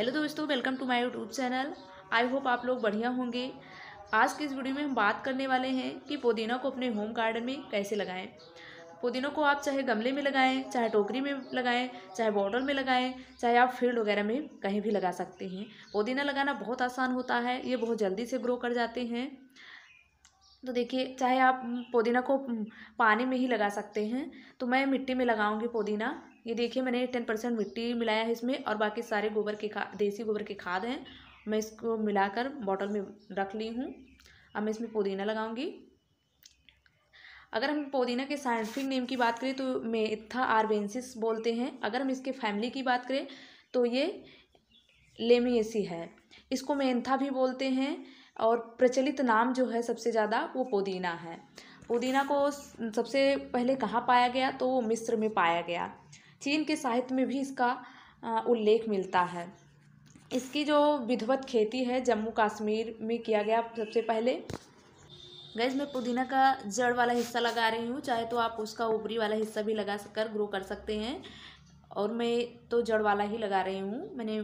hello दोस्तों welcome to my YouTube channel I hope आप लोग बढ़िया होंगे आज की इस वीडियो में हम बात करने वाले हैं कि पुदीना को अपने होम गार्डन में कैसे लगाएं पुदीना को आप चाहे गमले में लगाएं चाहे टोकरी में लगाएं चाहे बॉटल में लगाएं चाहे आप फील्ड वगैरह में कहीं भी लगा सकते हैं पुदीना लगाना बहुत आसान होता है ये बहुत जल्दी से ग्रो कर जाते हैं तो देखिए चाहे आप पुदीना को पानी में ही लगा सकते हैं तो मैं मिट्टी में लगाऊंगी पुदीना ये देखिए मैंने टेन परसेंट मिट्टी मिलाया है इसमें और बाकी सारे गोबर के खा देसी गोबर के खाद हैं मैं इसको मिलाकर बॉटल में रख ली हूँ अब मैं इसमें पुदीना लगाऊंगी अगर हम पुदीना के साइंटिफिक नेम की बात करें तो मेथा आरबेंसिस बोलते हैं अगर हम इसके फैमिली की बात करें तो ये लेमियसी है इसको मेंथा भी बोलते हैं और प्रचलित नाम जो है सबसे ज़्यादा वो पुदीना है पुदीना को सबसे पहले कहाँ पाया गया तो वो मिस्र में पाया गया चीन के साहित्य में भी इसका उल्लेख मिलता है इसकी जो विधवत खेती है जम्मू कश्मीर में किया गया सबसे पहले गैस मैं पुदीना का जड़ वाला हिस्सा लगा रही हूँ चाहे तो आप उसका ऊपरी वाला हिस्सा भी लगा कर ग्रो कर सकते हैं और मैं तो जड़ वाला ही लगा रही हूँ मैंने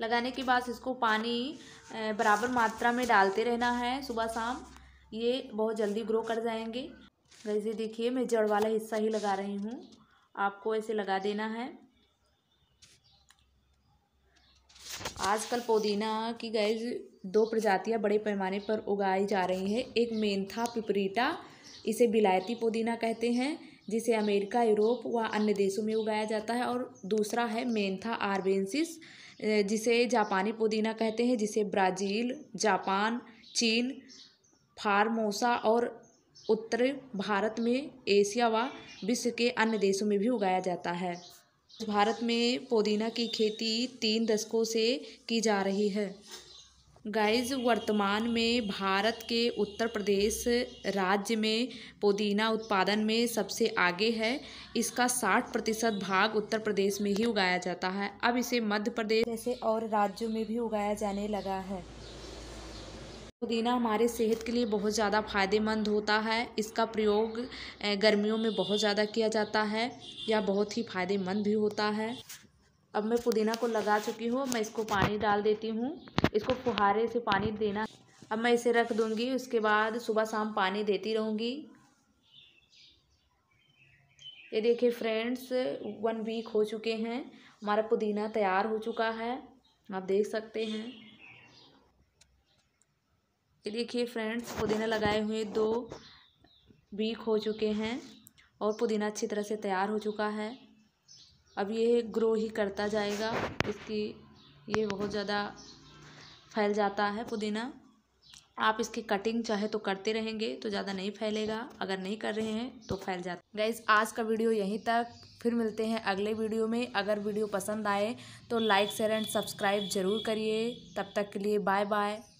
लगाने के बाद इसको पानी बराबर मात्रा में डालते रहना है सुबह शाम ये बहुत जल्दी ग्रो कर जाएंगे वैसे देखिए मैं जड़ वाला हिस्सा ही लगा रही हूँ आपको ऐसे लगा देना है आजकल पुदीना की गैज दो प्रजातियाँ बड़े पैमाने पर उगाई जा रही हैं एक मेंथा पिपरीटा इसे बिलायती पुदीना कहते हैं जिसे अमेरिका यूरोप व अन्य देशों में उगाया जाता है और दूसरा है मेंथा आर्बेंसिस जिसे जापानी पुदीना कहते हैं जिसे ब्राज़ील जापान चीन फार्मोसा और उत्तर भारत में एशिया व विश्व के अन्य देशों में भी उगाया जाता है भारत में पुदीना की खेती तीन दशकों से की जा रही है गाइज वर्तमान में भारत के उत्तर प्रदेश राज्य में पुदीना उत्पादन में सबसे आगे है इसका 60 प्रतिशत भाग उत्तर प्रदेश में ही उगाया जाता है अब इसे मध्य प्रदेश जैसे और राज्यों में भी उगाया जाने लगा है पुदीना हमारे सेहत के लिए बहुत ज़्यादा फ़ायदेमंद होता है इसका प्रयोग गर्मियों में बहुत ज़्यादा किया जाता है या बहुत ही फ़ायदेमंद भी होता है अब मैं पुदीना को लगा चुकी हूँ मैं इसको पानी डाल देती हूँ इसको फुहारे से पानी देना अब मैं इसे रख दूँगी उसके बाद सुबह शाम पानी देती रहूँगी ये देखिए फ्रेंड्स वन वीक हो चुके हैं हमारा पुदीना तैयार हो चुका है आप देख सकते हैं ये देखिए फ्रेंड्स पुदीना लगाए हुए दो वीक हो चुके हैं और पुदीना अच्छी तरह से तैयार हो चुका है अब ये ग्रो ही करता जाएगा इसकी ये बहुत ज़्यादा फैल जाता है पुदीना आप इसकी कटिंग चाहे तो करते रहेंगे तो ज़्यादा नहीं फैलेगा अगर नहीं कर रहे हैं तो फैल जाता गाइज आज का वीडियो यहीं तक फिर मिलते हैं अगले वीडियो में अगर वीडियो पसंद आए तो लाइक शेयर एंड सब्सक्राइब जरूर करिए तब तक के लिए बाय बाय